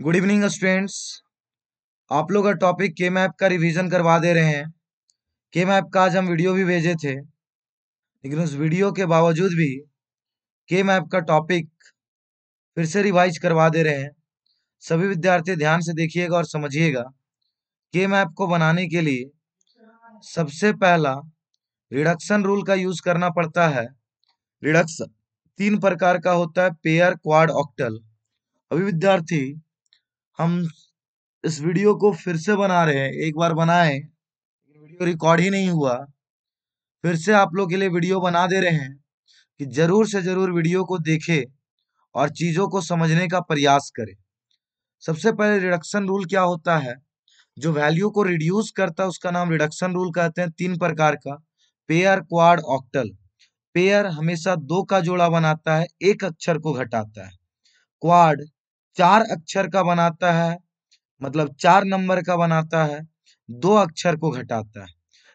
good evening students आप लोग का टॉपिक के मैप का रिवीजन करवा दे रहे हैं के मैप का आज हम वीडियो भी भेजे थे लेकिन उस वीडियो के बावजूद भी के मैप का टॉपिक फिर से रिवाइज करवा दे रहे हैं सभी विद्यार्थी ध्यान से देखिएगा और समझिएगा के मैप को बनाने के लिए सबसे पहला रिडक्शन रूल का यूज करना पड़ता है रिडक्शन तीन प्रकार का होता है पेयर क्वाड ऑक्टल अभी विद्यार्थी हम इस वीडियो को फिर से बना रहे हैं एक बार बनाए वीडियो रिकॉर्ड ही नहीं हुआ फिर से आप लोग के लिए वीडियो बना दे रहे हैं कि जरूर से जरूर वीडियो को देखे और चीज़ों को समझने का प्रयास करें सबसे पहले रिडक्शन रूल क्या होता है जो वैल्यू को रिड्यूस करता है उसका नाम रिडक्शन रूल कहते हैं तीन प्रकार का पेयर क्वाड ऑक्टल पेयर हमेशा दो का जोड़ा बनाता है एक अक्षर को घटाता है क्वाड चार अक्षर का बनाता है मतलब चार नंबर का बनाता है दो अक्षर को घटाता है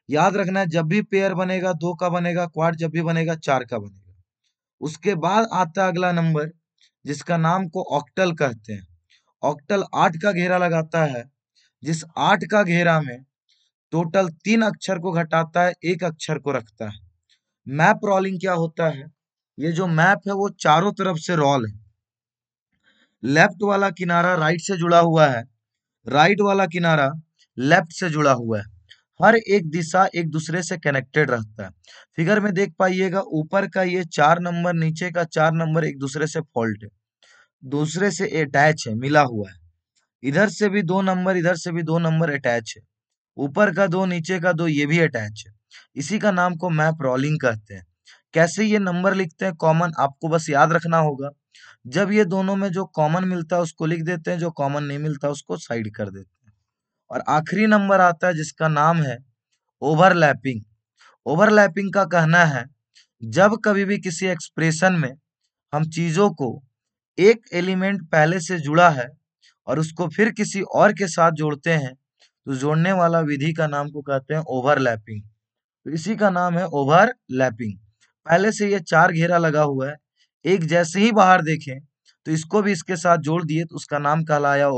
याद रखना है जब भी पेयर बनेगा दो का बनेगा क्वाड जब भी बनेगा चार का बनेगा उसके बाद आता है अगला नंबर जिसका नाम को ऑक्टल कहते हैं ऑक्टल आठ का घेरा लगाता है जिस आठ का घेरा में टोटल तीन अक्षर को घटाता है एक अक्षर को रखता है मैप रोलिंग क्या होता है ये जो मैप है वो चारों तरफ से रोल है लेफ्ट वाला किनारा राइट से जुड़ा हुआ है राइट वाला किनारा लेफ्ट से जुड़ा हुआ है हर एक दिशा एक दूसरे से कनेक्टेड रहता है फिगर में देख पाइएगा ऊपर का ये चार नंबर नीचे का चार नंबर एक दूसरे से फॉल्ट है दूसरे से अटैच है मिला हुआ है इधर से भी दो नंबर इधर से भी दो नंबर अटैच है ऊपर का दो नीचे का दो ये भी अटैच है इसी का नाम को मैप रोलिंग कहते हैं कैसे ये नंबर लिखते हैं कॉमन आपको बस याद रखना होगा जब ये दोनों में जो कॉमन मिलता है उसको लिख देते हैं जो कॉमन नहीं मिलता उसको साइड कर देते हैं और आखिरी नंबर आता है जिसका नाम है ओवरलैपिंग ओवरलैपिंग का कहना है जब कभी भी किसी एक्सप्रेशन में हम चीज़ों को एक एलिमेंट पहले से जुड़ा है और उसको फिर किसी और के साथ जोड़ते हैं तो जोड़ने वाला विधि का नाम को कहते हैं ओवरलैपिंग तो इसी का नाम है ओवरलैपिंग पहले से ये चार घेरा लगा हुआ है एक जैसे ही बाहर देखें तो इसको भी इसके साथ जोड़ दिए तो उसका नाम कहलाया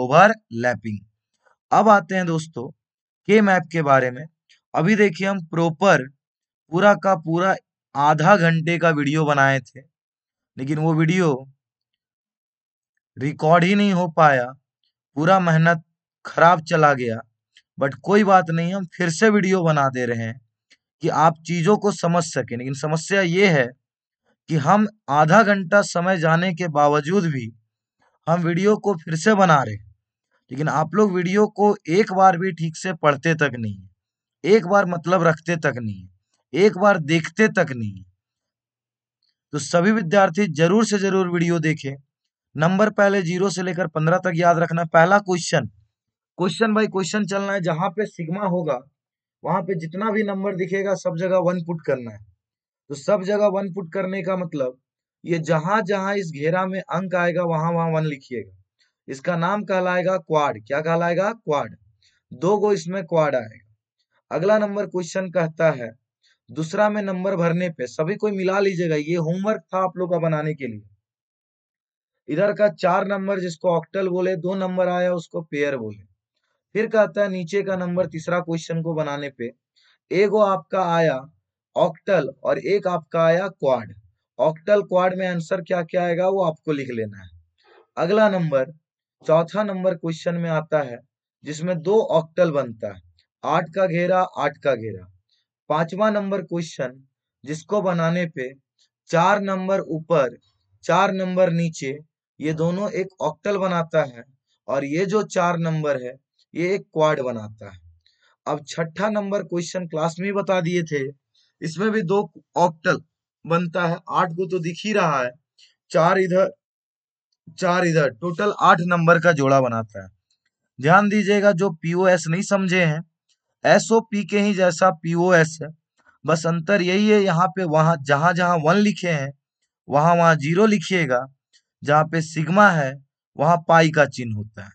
लैपिंग अब आते हैं दोस्तों के मैप के बारे में अभी देखिए हम प्रॉपर पूरा का पूरा आधा घंटे का वीडियो बनाए थे लेकिन वो वीडियो रिकॉर्ड ही नहीं हो पाया पूरा मेहनत खराब चला गया बट कोई बात नहीं हम फिर से वीडियो बना दे रहे हैं कि आप चीज़ों को समझ सके लेकिन समस्या ये है कि हम आधा घंटा समय जाने के बावजूद भी हम वीडियो को फिर से बना रहे हैं लेकिन आप लोग वीडियो को एक बार भी ठीक से पढ़ते तक नहीं एक बार मतलब रखते तक नहीं एक बार देखते तक नहीं तो सभी विद्यार्थी जरूर से जरूर वीडियो देखें नंबर पहले जीरो से लेकर पंद्रह तक याद रखना पहला क्वेश्चन क्वेश्चन बाई क्वेश्चन चलना है जहां पे सिग्मा होगा वहां पे जितना भी नंबर दिखेगा सब जगह वन पुट करना है तो सब जगह वन पुट करने का मतलब ये जहां जहां इस घेरा में अंक आएगा वहां वहां वन लिखिएगा इसका नाम कहलाएगा क्वाड क्या कहलाएगा क्वाड दो गो इसमें क्वाड आएगा अगला नंबर क्वेश्चन कहता है दूसरा में नंबर भरने पे सभी कोई मिला लीजिएगा ये होमवर्क था आप लोग का बनाने के लिए इधर का चार नंबर जिसको ऑक्टल बोले दो नंबर आया उसको पेयर बोले फिर कहता है नीचे का नंबर तीसरा क्वेश्चन को बनाने पे एगो आपका आया ऑक्टल और एक आपका आया क्वाड ऑक्टल क्वाड में आंसर क्या क्या आएगा वो आपको लिख लेना है अगला नंबर चौथा नंबर क्वेश्चन में आता है जिसमें दो ऑक्टल बनता है आठ का घेरा आठ का घेरा पांचवा नंबर क्वेश्चन जिसको बनाने पे चार नंबर ऊपर चार नंबर नीचे ये दोनों एक ऑक्टल बनाता है और ये जो चार नंबर है ये एक क्वाड बनाता है अब छठा नंबर क्वेश्चन क्लास में बता दिए थे इसमें भी दो ऑक्टल बनता है आठ को तो दिख ही रहा है चार इधर चार इधर टोटल आठ नंबर का जोड़ा बनाता है ध्यान दीजिएगा जो पीओएस नहीं समझे हैं एसओपी के ही जैसा पीओएस है बस अंतर यही है यहाँ पे वहां जहां जहां वन लिखे हैं वहां वहां जीरो लिखिएगा जहां पे सिग्मा है वहां पाई का चिन्ह होता है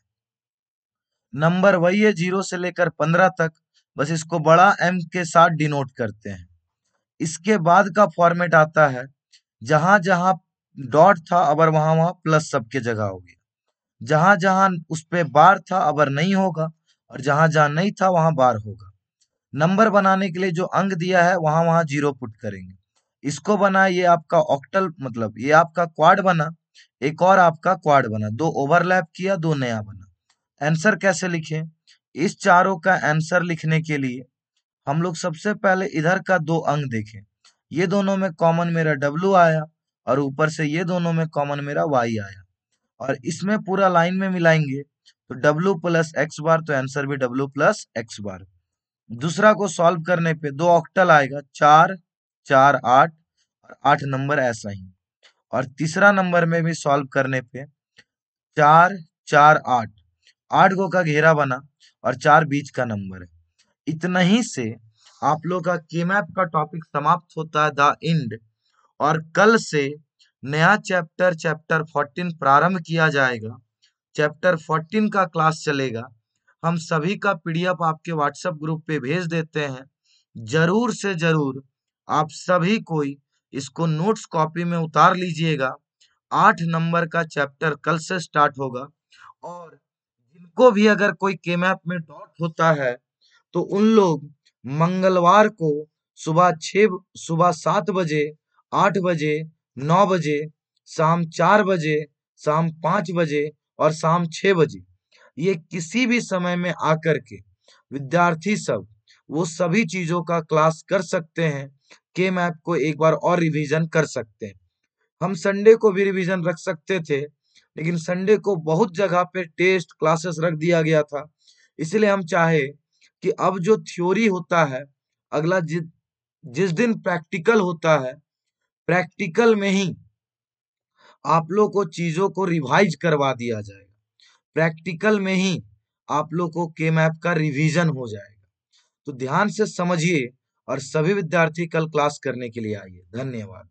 नंबर वही है जीरो से लेकर पंद्रह तक बस इसको बड़ा एम के साथ डिनोट करते हैं इसके बाद का फॉर्मेट आता है जहां जहां डॉट था अबर वहां वहां प्लस सब के जगह हो गया जहां जहां उस पर बार था अबर नहीं होगा और जहां जहां नहीं था वहां बार होगा नंबर बनाने के लिए जो अंक दिया है वहां वहां जीरो पुट करेंगे इसको बना ये आपका ऑक्टल मतलब ये आपका क्वाड बना एक और आपका क्वाड बना दो ओवरलैप किया दो नया बना आंसर कैसे लिखें इस चारों का आंसर लिखने के लिए हम लोग सबसे पहले इधर का दो अंग देखें ये दोनों में कॉमन मेरा W आया और ऊपर से ये दोनों में कॉमन मेरा वाई आया और इसमें पूरा लाइन में मिलाएंगे तो W प्लस एक्स बार तो आंसर भी डब्लू प्लस एक्स बार दूसरा को सॉल्व करने पे दो ऑक्टल आएगा चार चार आठ और आठ नंबर ऐसा ही और तीसरा नंबर में भी सॉल्व करने पे चार चार आठ आठ गो का घेरा बना और चार बीच का नंबर है इतना ही से आप लोग का के मैप का टॉपिक समाप्त होता है द इंड और कल से नया चैप्टर चैप्टर फोर्टीन प्रारंभ किया जाएगा चैप्टर फोर्टीन का क्लास चलेगा हम सभी का पीडीएफ आपके व्हाट्सएप ग्रुप पे भेज देते हैं जरूर से जरूर आप सभी कोई इसको नोट्स कॉपी में उतार लीजिएगा आठ नंबर का चैप्टर कल से स्टार्ट होगा और को भी अगर कोई मैप में डॉट होता है तो उन लोग मंगलवार को सुबह छ सुबह सात बजे आठ बजे नौ बजे शाम चार बजे शाम पांच बजे और शाम छह बजे ये किसी भी समय में आकर के विद्यार्थी सब वो सभी चीज़ों का क्लास कर सकते हैं के मैप को एक बार और रिवीजन कर सकते हैं हम संडे को भी रिवीजन रख सकते थे लेकिन संडे को बहुत जगह पे टेस्ट क्लासेस रख दिया गया था इसलिए हम चाहे कि अब जो थ्योरी होता है अगला जि, जिस दिन प्रैक्टिकल होता है प्रैक्टिकल में ही आप लोग को चीजों को रिवाइज करवा दिया जाएगा प्रैक्टिकल में ही आप लोग को के मैप का रिवीजन हो जाएगा तो ध्यान से समझिए और सभी विद्यार्थी कल क्लास करने के लिए आइए धन्यवाद